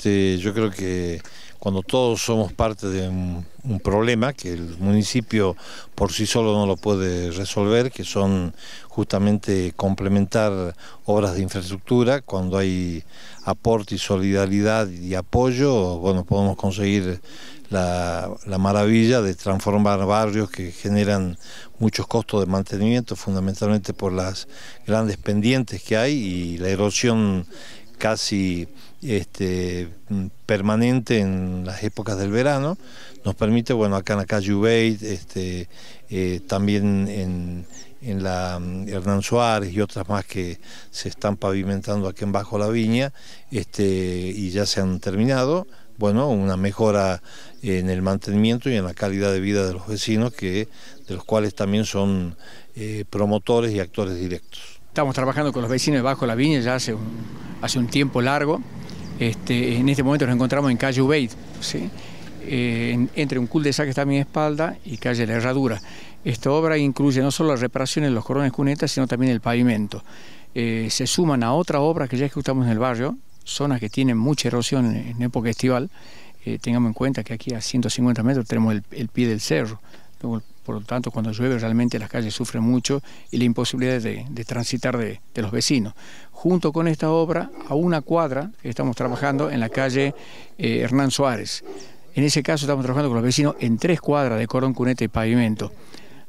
Este, yo creo que cuando todos somos parte de un, problema que el municipio por sí solo no lo puede resolver, que son justamente complementar obras de infraestructura, cuando hay aporte y solidaridad y apoyo, bueno, podemos conseguir la, la maravilla de transformar barrios que generan muchos costos de mantenimiento, fundamentalmente por las grandes pendientes que hay y la erosión casi este, mm, permanente en las épocas del verano. Nos permite, bueno, acá en la calle Ubey, este, eh, también en, la mm, Hernán Suárez y otras más que se están pavimentando aquí en Bajo la Viña este, y ya se han terminado. Bueno, una mejora en el mantenimiento y en la calidad de vida de los vecinos, que, de los cuales también son eh, promotores y actores directos. Estamos trabajando con los vecinos de Bajo la Viña ya hace un hace un tiempo largo. Este, en este momento nos encontramos en calle Ubeid, eh, entre un cul de saque que está a mi espalda y calle La Herradura. Esta obra incluye no solo las reparaciones en los corones cunetas, sino también el pavimento. Eh, se suman a otra obra que ya ejecutamos en el barrio, zonas que tienen mucha erosión en, época estival. Eh, tengamos en cuenta que aquí a 150 metros tenemos el pie del cerro, por lo tanto, cuando llueve realmente las calles sufren mucho y la imposibilidad de, transitar de, los vecinos. Junto con esta obra, a una cuadra, estamos trabajando en la calle eh, Hernán Suárez. En ese caso estamos trabajando con los vecinos en tres cuadras de cordón, cuneta y pavimento.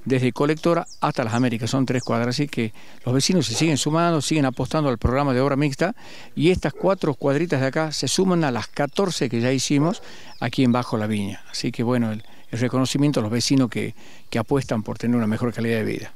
Desde Colectora hasta las Américas, son tres cuadras, así que los vecinos se siguen sumando, siguen apostando al programa de obra mixta y estas cuatro cuadritas de acá se suman a las 14 que ya hicimos aquí en Bajo la Viña. Así que bueno, el, el reconocimiento a los vecinos que, que apuestan por tener una mejor calidad de vida.